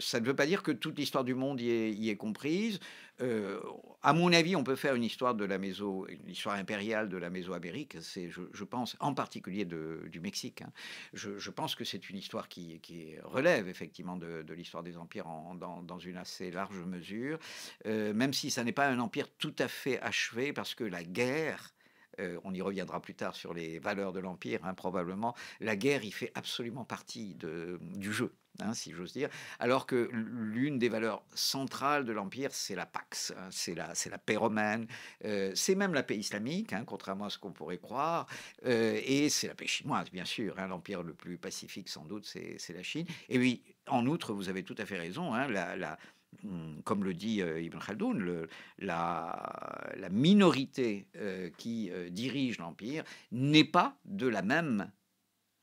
ça ne veut pas dire que toute l'histoire du monde y est, y est comprise. Euh, à mon avis, on peut faire une histoire de la maison, impériale de la maison amérique C'est, je, pense, en particulier du Mexique. Hein. Je, pense que c'est une histoire qui, relève effectivement de, l'histoire des empires dans, une assez large mesure, euh, même si ça n'est pas un empire tout à fait achevé, parce que la guerre euh, on y reviendra plus tard sur les valeurs de l'Empire, hein, probablement, la guerre y fait absolument partie du jeu. Hein, si j'ose dire, alors que l'une des valeurs centrales de l'Empire, c'est la Pax, hein, c'est la, paix romaine, euh, c'est même la paix islamique, contrairement à ce qu'on pourrait croire, euh, et c'est la paix chinoise, bien sûr, l'Empire le plus pacifique sans doute, c'est la Chine. Et oui, en outre, vous avez tout à fait raison, la Mm, comme le dit euh, Ibn Khaldoun, la, minorité euh, qui euh, dirige l'Empire n'est pas de la même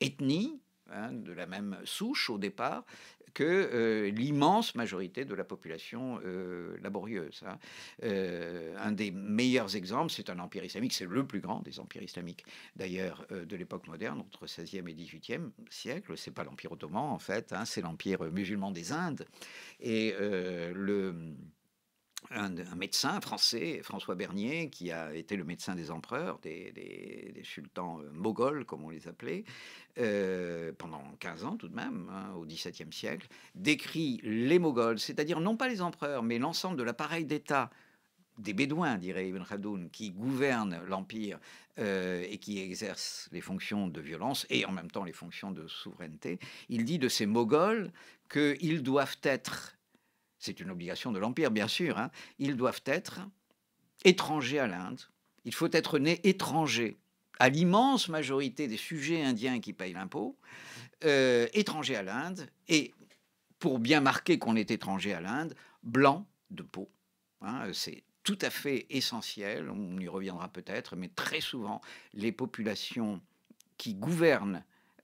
ethnie, hein, de la même souche au départ, que euh, l'immense majorité de la population euh, laborieuse. Hein. Euh, un des meilleurs exemples, c'est un empire islamique, c'est le plus grand des empires islamiques d'ailleurs de l'époque moderne, entre 16e et 18e siècle. C'est pas l'empire ottoman en fait, hein, c'est l'empire musulman des Indes. Et le un, médecin français, François Bernier, qui a été le médecin des empereurs, des, sultans euh, moghols, comme on les appelait, euh, pendant 15 ans tout de même, hein, au XVIIe siècle, décrit les moghols, c'est-à-dire non pas les empereurs, mais l'ensemble de l'appareil d'État des Bédouins, dirait Ibn Khaldoun, qui gouvernent l'Empire euh, et qui exercent les fonctions de violence et en même temps les fonctions de souveraineté, il dit de ces Moghols qu'ils doivent être c'est une obligation de l'Empire, bien sûr, hein. ils doivent être étrangers à l'Inde. Il faut être né étranger à l'immense majorité des sujets indiens qui payent l'impôt, étrangers euh, étranger à l'Inde, et pour bien marquer qu'on est étranger à l'Inde, blanc de peau. Hein. c'est tout à fait essentiel, on y reviendra peut-être, mais très souvent, les populations qui gouvernent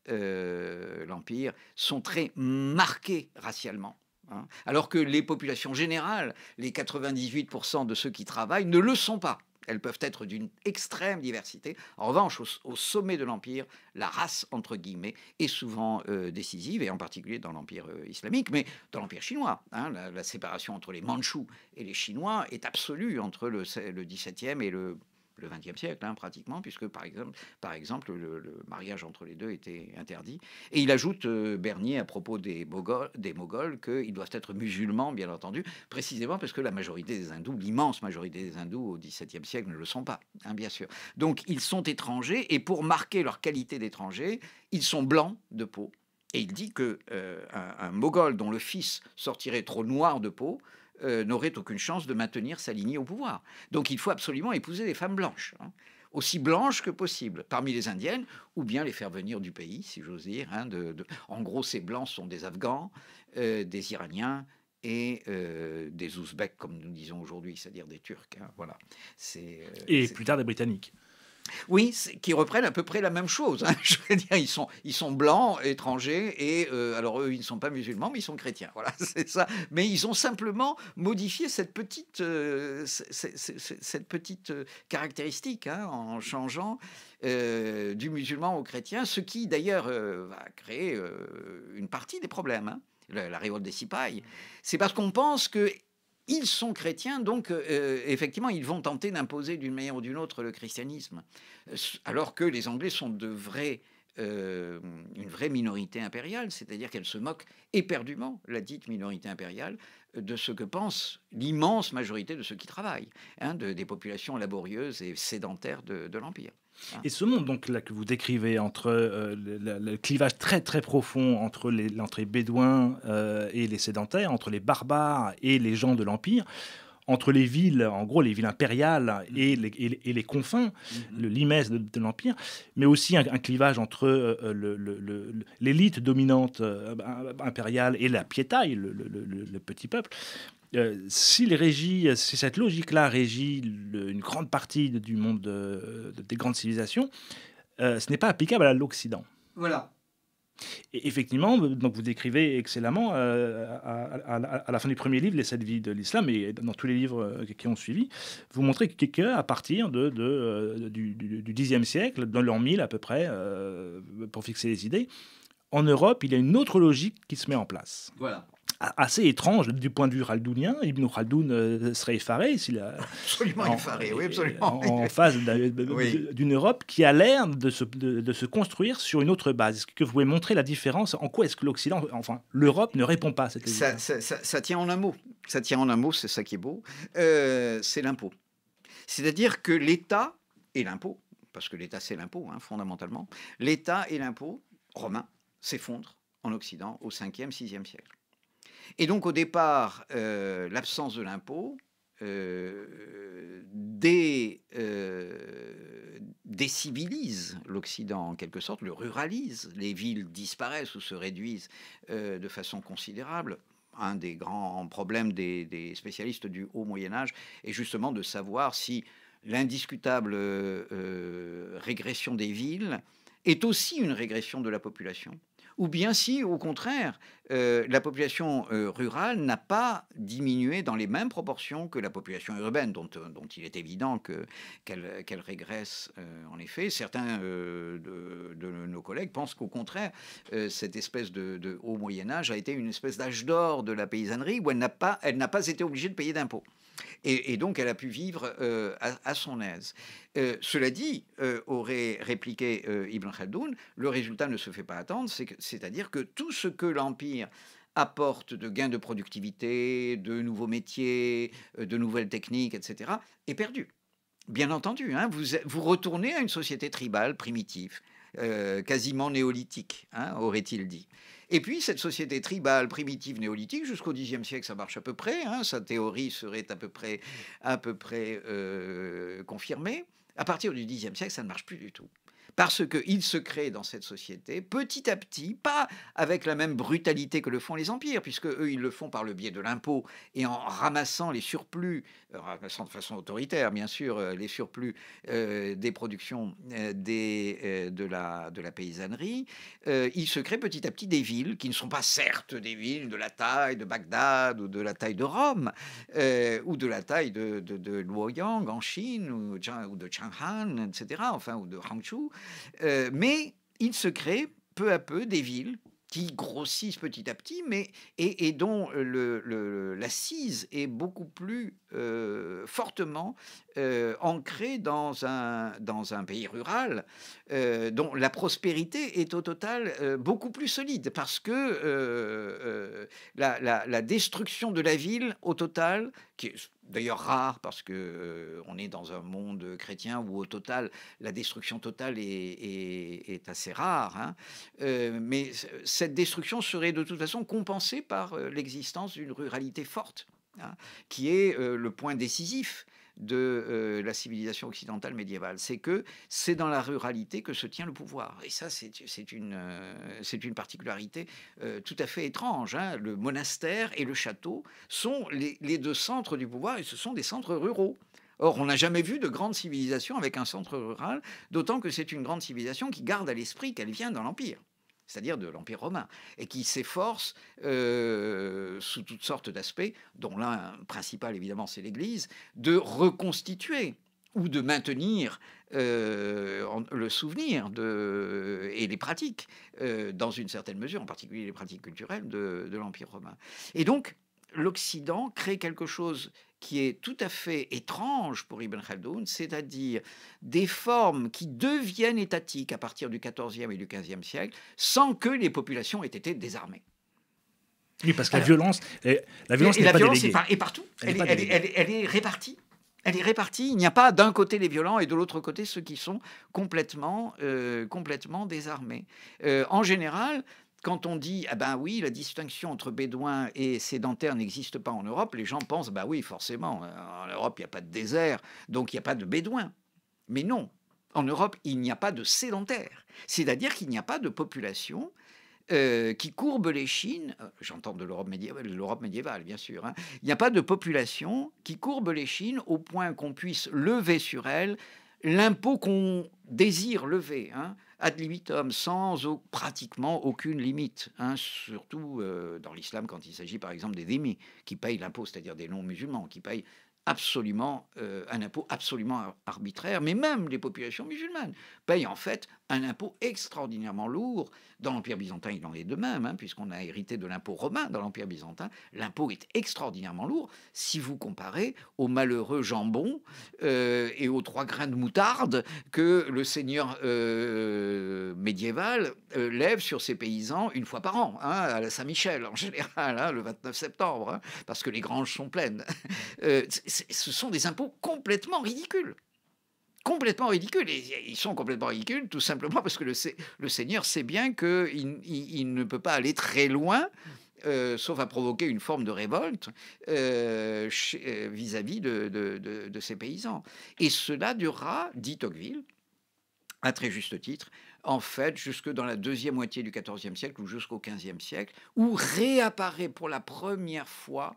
euh, l'Empire sont très marquées racialement. Hein. Alors que les populations générales, les 98% de ceux qui travaillent, ne le sont pas. Elles peuvent être d'une extrême diversité. En revanche, au, sommet de l'Empire, la race, entre guillemets, est souvent euh, décisive, et en particulier dans l'Empire euh, islamique, mais dans l'Empire chinois. Hein. la, séparation entre les Manchous et les Chinois est absolue entre le, le 17e et le le XXe siècle, hein, pratiquement, puisque par exemple, par exemple le, mariage entre les deux était interdit. Et il ajoute, euh, Bernier, à propos des Mogols, des Mogols qu'ils doivent être musulmans, bien entendu, précisément parce que la majorité des hindous, l'immense majorité des hindous au XVIIe siècle ne le sont pas, hein, bien sûr. Donc ils sont étrangers, et pour marquer leur qualité d'étrangers, ils sont blancs de peau. Et il dit que euh, un Mogol dont le fils sortirait trop noir de peau, euh, n'aurait aucune chance de maintenir sa lignée au pouvoir. Donc il faut absolument épouser des femmes blanches, hein. aussi blanches que possible, parmi les indiennes, ou bien les faire venir du pays, si j'ose dire. Hein, en gros, ces blancs sont des Afghans, euh, des Iraniens et euh, des Ouzbeks, comme nous disons aujourd'hui, c'est-à-dire des Turcs. Hein, voilà. et plus tard des Britanniques. Oui, qui reprennent à peu près la même chose. Hein. Je veux dire, ils sont, blancs, étrangers, et euh, alors eux, ils ne sont pas musulmans, mais ils sont chrétiens. Voilà, c'est ça. Mais ils ont simplement modifié cette petite, euh, petite euh, caractéristique hein, en changeant du musulman au chrétien, ce qui d'ailleurs va créer une partie des problèmes. Hein. la, révolte des Sipay, c'est parce qu'on pense que ils sont chrétiens, donc euh, euh, effectivement, ils vont tenter d'imposer d'une manière ou d'une autre le christianisme, euh, alors que les Anglais sont de vrais une vraie minorité impériale, c'est-à-dire qu'elle se moque éperdument, la dite minorité impériale, de ce que pense l'immense majorité de ceux qui travaillent, hein, de, des populations laborieuses et sédentaires de l'Empire. Et ce monde donc là que vous décrivez entre euh, le, clivage très très profond entre les, bédouins euh, et les sédentaires, entre les barbares et les gens de l'empire, entre les villes, en gros les villes impériales mm-hmm. et les, et confins, mm-hmm. le limès de, l'Empire, mais aussi un, clivage entre euh, l'élite dominante impériale et la piétaille, le, petit peuple. Euh, euh, si cette logique-là régit une grande partie du monde des grandes civilisations, euh, ce n'est pas applicable à l'Occident. Voilà. Et effectivement, donc vous décrivez excellemment à, la fin du premier livre, Les sept vies de l'islam, et dans tous les livres qui ont suivi, vous montrez qu'à partir du, Xe siècle, dans l'an 1000 à peu près, pour fixer les idées, en Europe, il y a une autre logique qui se met en place. Voilà assez étrange du point de vue raldounien. Ibn Khaldoun euh, serait effaré s'il a absolument en, effaré, oui, absolument. En, face d'une Europe qui a l'air de se, construire sur une autre base. Est-ce que vous pouvez montrer la différence En quoi est-ce que l'Occident, enfin l'Europe, ne répond pas à cette ça, ça, tient en un mot. Ça tient en un mot, c'est ça qui est beau. Euh, c'est l'impôt. C'est-à-dire que l'État et l'impôt, parce que l'État c'est l'impôt hein, fondamentalement, l'État et l'impôt romain s'effondrent en Occident au 5e, 6e siècle. Et donc au départ, euh, l'absence de l'impôt euh, dé, euh, décivilise l'Occident en quelque sorte, le ruralise. Les villes disparaissent ou se réduisent de façon considérable un des grands problèmes des, spécialistes du haut Moyen Âge est justement de savoir si l'indiscutable régression des villes est aussi une régression de la population ou bien si, au contraire, euh, la population euh, rurale n'a pas diminué dans les mêmes proportions que la population urbaine, dont, euh, il est évident qu'elle régresse en effet. Certains de, nos collègues pensent qu'au contraire, cette espèce de, haut Moyen Âge a été une espèce d'âge d'or de la paysannerie où elle n'a pas été obligée de payer d'impôts. Et, donc, elle a pu vivre euh, à, son aise. Euh, cela dit, euh, aurait répliqué Ibn Khaldoun, le résultat ne se fait pas attendre, c'est-à-dire que, tout ce que l'Empire apporte de gains de productivité, de nouveaux métiers, de nouvelles techniques, etc., est perdu. Bien entendu, hein, vous, retournez à une société tribale primitive, quasiment néolithique, hein, aurait-il dit. Et puis cette société tribale, primitive, néolithique, jusqu'au Xe siècle, ça marche à peu près. Hein, sa théorie serait à peu près, à peu près euh, confirmée. À partir du Xe siècle, ça ne marche plus du tout parce qu'ils se créent dans cette société petit à petit, pas avec la même brutalité que le font les empires, puisque eux, ils le font par le biais de l'impôt et en ramassant les surplus, euh, ramassant de façon autoritaire, bien sûr, euh, les surplus euh, des productions des, de, la, de la paysannerie, il se créent petit à petit des villes qui ne sont pas certes des villes de la taille de Bagdad ou de la taille de Rome ou de la taille de, de, Luoyang en Chine ou, ou de Chang'an, etc., enfin, ou de Hangzhou, euh, mais il se crée peu à peu des villes qui grossissent petit à petit, mais et, dont l'assise le, est beaucoup plus euh, fortement euh, ancrée dans un, dans un pays rural, dont la prospérité est au total beaucoup plus solide, parce que la, la, destruction de la ville, au total, qui d'ailleurs rare parce que euh, on est dans un monde chrétien où au total la destruction totale est, assez rare. Hein. Euh, mais cette destruction serait de toute façon compensée par euh, l'existence d'une ruralité forte, hein, qui est le point décisif de euh, la civilisation occidentale médiévale. C'est que c'est dans la ruralité que se tient le pouvoir. Et ça, c'est une, euh, une particularité euh, tout à fait étrange. Hein. Le monastère et le château sont les, les deux centres du pouvoir et ce sont des centres ruraux. Or, on n'a jamais vu de grande civilisation avec un centre rural, d'autant que c'est une grande civilisation qui garde à l'esprit qu'elle vient dans l'Empire c'est-à-dire de l'Empire romain, et qui s'efforce euh, sous toutes sortes d'aspects, dont l'un principal évidemment c'est l'Église, de reconstituer ou de maintenir euh, le souvenir de, et les pratiques, euh, dans une certaine mesure, en particulier les pratiques culturelles de, de l'Empire romain. Et donc, l'Occident crée quelque chose qui est tout à fait étrange pour Ibn Khaldoun, c'est-à-dire des formes qui deviennent étatiques à partir du XIVe et du XVe siècle, sans que les populations aient été désarmées. Oui, parce que la violence, la violence, et, est, partout. Elle, est répartie. Elle est répartie. Il n'y a pas d'un côté les violents et de l'autre côté ceux qui sont complètement, euh, complètement désarmés. Euh, en général, quand on dit, ah ben oui, la distinction entre bédouins et sédentaires n'existe pas en Europe, les gens pensent, bah oui, forcément, en Europe, il n'y a pas de désert, donc il n'y a pas de bédouins. Mais non, en Europe, il n'y a pas de sédentaires, c'est-à-dire qu'il n'y a pas de population euh, qui courbe les chines, euh, j'entends de l'Europe médiévale, l'Europe médiévale, bien sûr, hein. il n'y a pas de population qui courbe les chines au point qu'on puisse lever sur elle l'impôt qu'on désire lever. Hein ad libitum, sans au, pratiquement aucune limite, hein, surtout euh, dans l'islam quand il s'agit par exemple des démis, qui payent l'impôt, c'est-à-dire des non-musulmans, qui payent absolument euh, un impôt absolument arbitraire, mais même les populations musulmanes payent en fait un impôt extraordinairement lourd. Dans l'Empire byzantin, il en est de même, hein, puisqu'on a hérité de l'impôt romain dans l'Empire byzantin. L'impôt est extraordinairement lourd si vous comparez au malheureux jambon euh, et aux trois grains de moutarde que le seigneur euh, médiéval lève sur ses paysans une fois par an, hein, à la Saint-Michel en général, hein, le 29 septembre, parce que les granges sont pleines ce sont des impôts complètement ridicules. Complètement ridicules. Et ils sont complètement ridicules tout simplement parce que le, Seigneur sait bien qu'il il, ne peut pas aller très loin. Euh, sauf à provoquer une forme de révolte euh, euh, vis-à-vis de, ses paysans. Et cela durera, dit Tocqueville, à très juste titre, en fait, jusque dans la deuxième moitié du XIVe siècle ou jusqu'au XVe siècle, où réapparaît pour la première fois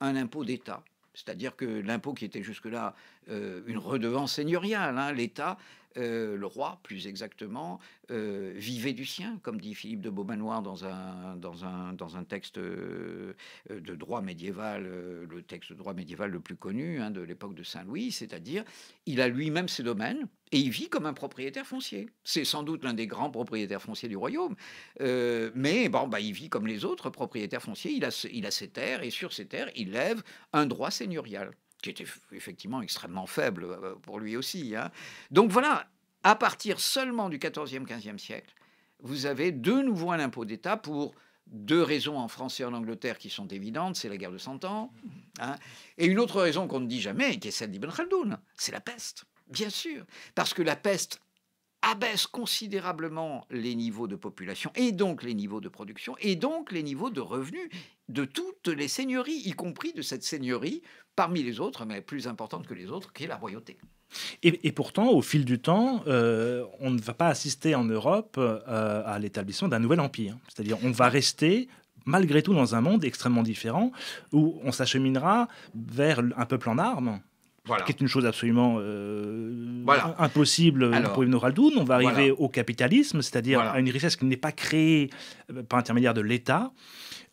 un impôt d'État c'est-à-dire que l'impôt qui était jusque-là euh, une redevance seigneuriale, hein, l'État euh, le roi, plus exactement, euh, vivait du sien, comme dit Philippe de Beaumanoir dans un, dans un, texte euh, de droit médiéval, le texte de droit médiéval le plus connu hein, de l'époque de Saint-Louis, c'est-à-dire il a lui-même ses domaines et il vit comme un propriétaire foncier. C'est sans doute l'un des grands propriétaires fonciers du royaume, mais bon, bah, il vit comme les autres propriétaires fonciers, il a, il a ses terres et sur ses terres, il lève un droit seigneurial qui était effectivement extrêmement faible euh, euh, pour lui aussi. Hein. Donc voilà, à partir seulement du 14e, 15e siècle, vous avez de nouveau un impôt d'État pour deux raisons en France et en Angleterre qui sont évidentes, c'est la guerre de Cent Ans, hein, et une autre raison qu'on ne dit jamais, qui est celle d'Ibn Khaldoun, c'est la peste, bien sûr, parce que la peste abaisse considérablement les niveaux de population et donc les niveaux de production et donc les niveaux de revenus de toutes les seigneuries, y compris de cette seigneurie parmi les autres, mais plus importante que les autres, qui est la royauté. Et, pourtant, au fil du temps, euh, on ne va pas assister en Europe euh, à l'établissement d'un nouvel empire. C'est-à-dire, on va rester malgré tout dans un monde extrêmement différent où on s'acheminera vers un peuple en armes qui est une chose absolument euh, impossible pour Ibn Khaldun. On va arriver au capitalisme, c'est-à-dire à une richesse qui n'est pas créée euh, par intermédiaire de l'État,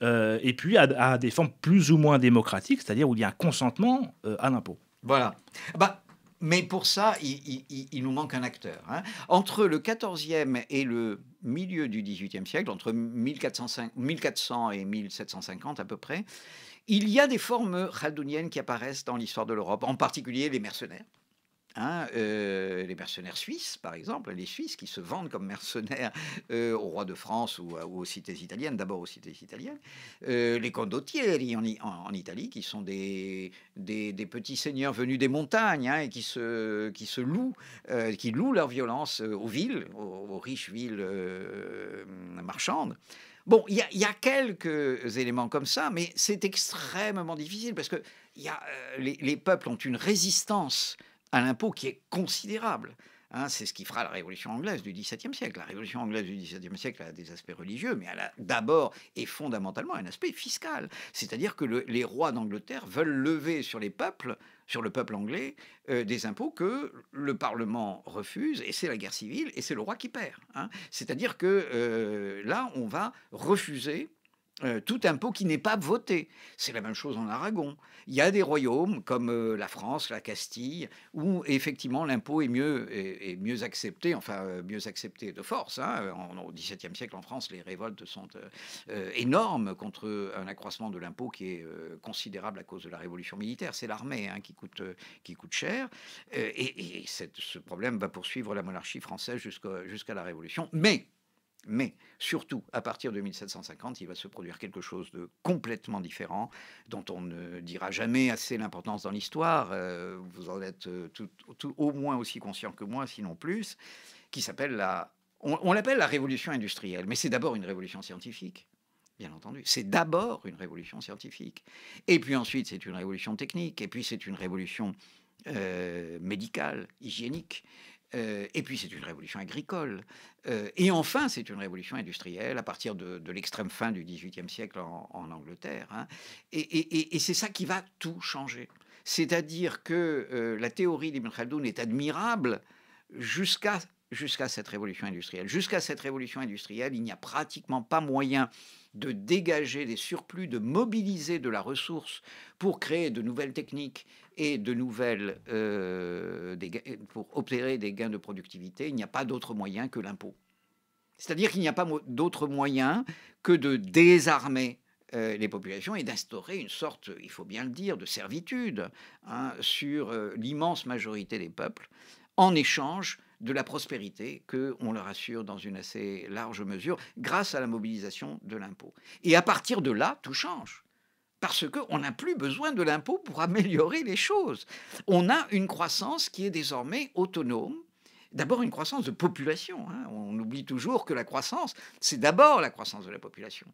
euh, et puis à, des formes plus ou moins démocratiques, c'est-à-dire où il y a un consentement à l'impôt. Voilà. Ah bah, mais pour ça, il, nous manque un acteur. Hein. Entre le 14e et le milieu du 18e siècle, entre 1400 et 1750 à peu près, il y a des formes khaldouniennes qui apparaissent dans l'histoire de l'Europe, en particulier les mercenaires. Hein, euh, les mercenaires suisses, par exemple, les Suisses qui se vendent comme mercenaires euh, au roi de France ou, euh, aux cités italiennes, d'abord aux cités italiennes, les condottieri en, Italie, qui sont des, petits seigneurs venus des montagnes hein, et qui se, louent, leur violence aux villes, aux riches villes marchandes. Bon, il y, a quelques éléments comme ça, mais c'est extrêmement difficile parce que euh, les, peuples ont une résistance à l'impôt qui est considérable. Hein. c'est ce qui fera la Révolution anglaise du XVIIe siècle. La Révolution anglaise du XVIIe siècle a des aspects religieux, mais elle a d'abord et fondamentalement un aspect fiscal. C'est-à-dire que les rois d'Angleterre veulent lever sur les peuples sur le peuple anglais euh, des impôts que le Parlement refuse, et c'est la guerre civile, et c'est le roi qui perd. Hein. C'est-à-dire que euh, là, on va refuser euh, tout impôt qui n'est pas voté. C'est la même chose en Aragon. Il y a des royaumes comme euh, la France, la Castille, où effectivement l'impôt est mieux, est, mieux accepté, enfin euh, mieux accepté de force. Hein. au XVIIe siècle en France, les révoltes sont énormes contre un accroissement de l'impôt qui est considérable à cause de la révolution militaire. C'est l'armée hein, qui, coûte, qui coûte cher. et, ce problème va poursuivre la monarchie française jusqu'à la Révolution. Mais mais surtout, à partir de 1750, il va se produire quelque chose de complètement différent, dont on ne dira jamais assez l'importance dans l'histoire. Euh, vous en êtes euh, au moins aussi conscient que moi, sinon plus, qui s'appelle la. On, l'appelle la révolution industrielle, mais c'est d'abord une révolution scientifique. Bien entendu, c'est d'abord une révolution scientifique. Et puis ensuite, c'est une révolution technique. Et puis, c'est une révolution euh, médicale, hygiénique. Euh, et puis c'est une révolution agricole. Euh, et enfin, c'est une révolution industrielle à partir de, l'extrême fin du XVIIIe siècle en, Angleterre. Hein. Et, c'est ça qui va tout changer. C'est-à-dire que euh, la théorie d'Ibn Khaldun est admirable jusqu'à jusqu'à cette révolution industrielle. Jusqu'à cette révolution industrielle, il n'y a pratiquement pas moyen de dégager les surplus, de mobiliser de la ressource pour créer de nouvelles techniques et de nouvelles, euh, pour opérer des gains de productivité, il n'y a pas d'autre moyen que l'impôt. C'est-à-dire qu'il n'y a pas d'autre moyen que de désarmer euh, les populations et d'instaurer une sorte, il faut bien le dire, de servitude hein, sur euh, l'immense majorité des peuples en échange de la prospérité que qu'on leur assure dans une assez large mesure grâce à la mobilisation de l'impôt. Et à partir de là, tout change parce qu'on n'a plus besoin de l'impôt pour améliorer les choses. On a une croissance qui est désormais autonome. D'abord une croissance de population. Hein. On oublie toujours que la croissance, c'est d'abord la croissance de la population.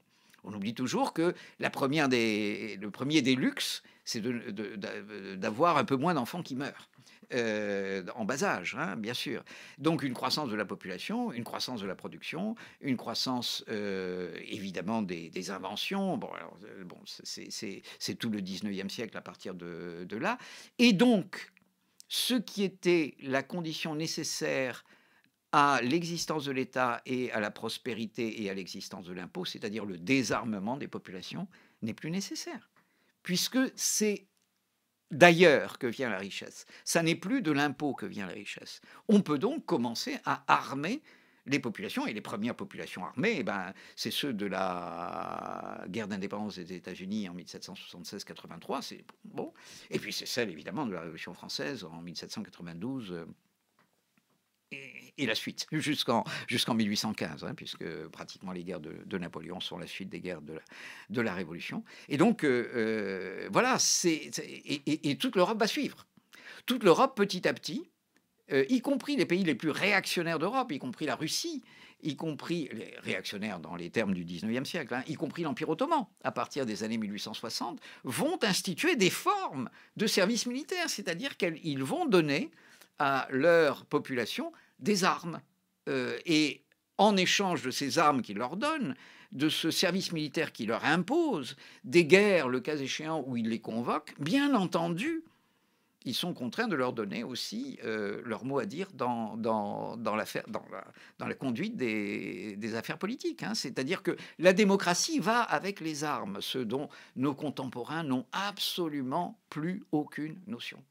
On oublie toujours que la première des, le premier des luxes, c'est euh, d'avoir un peu moins d'enfants qui meurent. Euh, en bas âge, hein, bien sûr. Donc une croissance de la population, une croissance de la production, une croissance euh, évidemment des, inventions. Bon, euh, c'est tout le 19e siècle à partir de, là. Et donc, ce qui était la condition nécessaire à l'existence de l'État et à la prospérité et à l'existence de l'impôt, c'est-à-dire le désarmement des populations, n'est plus nécessaire, puisque c'est d'ailleurs que vient la richesse. Ça n'est plus de l'impôt que vient la richesse. On peut donc commencer à armer les populations, et les premières populations armées, eh ben, c'est ceux de la guerre d'indépendance des États-Unis en 1776-83, c'est bon. Et puis c'est celle évidemment de la Révolution française en 1792. Euh, et et la suite, jusqu'en jusqu'en 1815, hein, puisque pratiquement les guerres de, Napoléon sont la suite des guerres de la, de la Révolution. Et donc, euh, euh, voilà, c'est et, toute l'Europe va suivre. Toute l'Europe, petit à petit, euh, y compris les pays les plus réactionnaires d'Europe, y compris la Russie, y compris les réactionnaires dans les termes du 19e siècle, hein, y compris l'Empire ottoman, à partir des années 1860, vont instituer des formes de service militaire, c'est-à-dire qu'ils vont donner à leur population des armes. Euh, et en échange de ces armes qu'il leur donne, de ce service militaire qu'il leur impose, des guerres, le cas échéant, où il les convoque, bien entendu, ils sont contraints de leur donner aussi euh, leur mot à dire dans, dans, dans, dans, la, dans la conduite des, affaires politiques. Hein. C'est-à-dire que la démocratie va avec les armes, ce dont nos contemporains n'ont absolument plus aucune notion.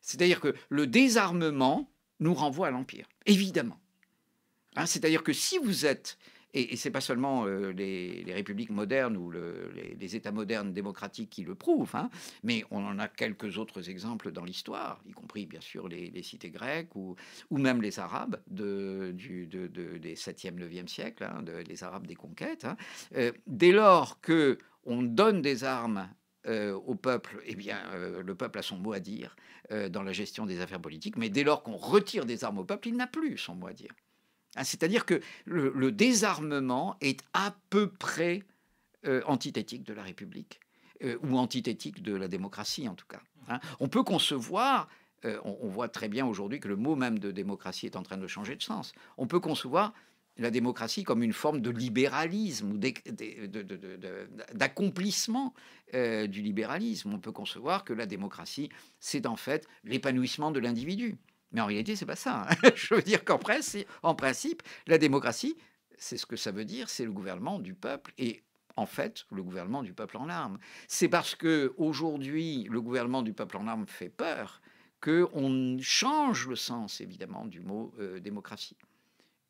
C'est-à-dire que le désarmement nous renvoie à l'Empire, évidemment. Hein, c'est-à-dire que si vous êtes, et, et ce n'est pas seulement euh, les, républiques modernes ou les, États modernes démocratiques qui le prouvent, hein, mais on en a quelques autres exemples dans l'histoire, y compris bien sûr les, cités grecques ou, ou, même les Arabes de, du, des 7e, 9e siècles, hein, les Arabes des conquêtes. Euh, dès lors que on donne des armes euh, au peuple, eh bien, euh, le peuple a son mot à dire euh, dans la gestion des affaires politiques, mais dès lors qu'on retire des armes au peuple, il n'a plus son mot à dire. Hein, c'est-à-dire que le, désarmement est à peu près antithétique de la République, ou antithétique de la démocratie en tout cas. Hein, on peut concevoir on, voit très bien aujourd'hui que le mot même de démocratie est en train de changer de sens. On peut concevoir la démocratie comme une forme de libéralisme ou d'accomplissement euh, du libéralisme. On peut concevoir que la démocratie, c'est en fait l'épanouissement de l'individu. Mais en réalité, c'est pas ça. Hein. Je veux dire qu'en principe, la démocratie, c'est ce que ça veut dire, c'est le gouvernement du peuple et en fait le gouvernement du peuple en larmes. C'est parce que aujourd'hui le gouvernement du peuple en larmes fait peur que on change le sens évidemment du mot euh, démocratie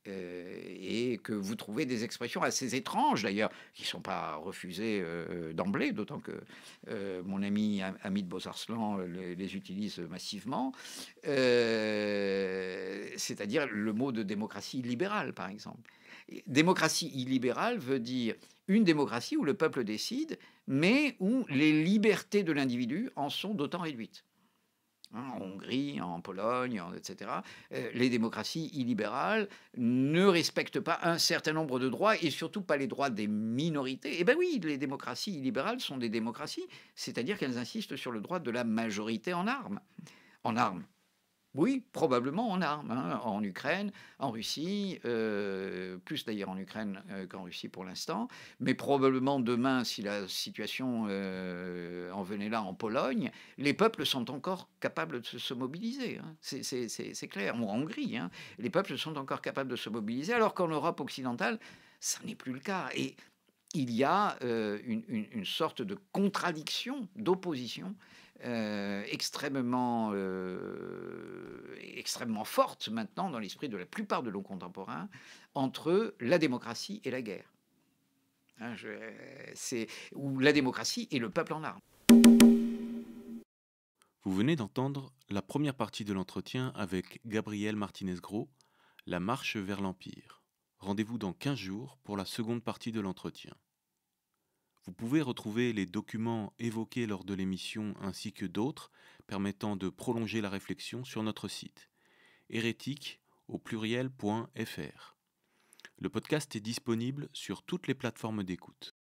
et que vous trouvez des expressions assez étranges d'ailleurs, qui ne sont pas refusées euh, euh, d'emblée, d'autant que euh, mon ami ami Bozarslan les, les, utilise massivement, c'est-à-dire le mot de démocratie libérale, par exemple. Démocratie illibérale veut dire une démocratie où le peuple décide, mais où les libertés de l'individu en sont d'autant réduites. Hein, en Hongrie, en Pologne, etc., euh, les démocraties illibérales ne respectent pas un certain nombre de droits et surtout pas les droits des minorités. Eh bien oui, les démocraties illibérales sont des démocraties, c'est-à-dire qu'elles insistent sur le droit de la majorité en armes. En armes. Oui, probablement en armes, hein, en Ukraine, en Russie, euh, plus d'ailleurs en Ukraine euh, qu'en Russie pour l'instant, mais probablement demain, si la situation euh, en venait là en Pologne, les peuples sont encore capables de se mobiliser. Hein. C'est clair, en Hongrie, hein. les peuples sont encore capables de se mobiliser, alors qu'en Europe occidentale, ça n'est plus le cas. Et il y a une, une, sorte de contradiction, d'opposition euh, extrêmement, euh, extrêmement forte maintenant dans l'esprit de la plupart de nos contemporains entre la démocratie et la guerre. Hein, Ou la démocratie et le peuple en armes. Vous venez d'entendre la première partie de l'entretien avec Gabriel Martinez-Gros, La marche vers l'Empire. Rendez-vous dans 15 jours pour la seconde partie de l'entretien. Vous pouvez retrouver les documents évoqués lors de l'émission ainsi que d'autres permettant de prolonger la réflexion sur notre site hérétique au pluriel.fr. Le podcast est disponible sur toutes les plateformes d'écoute.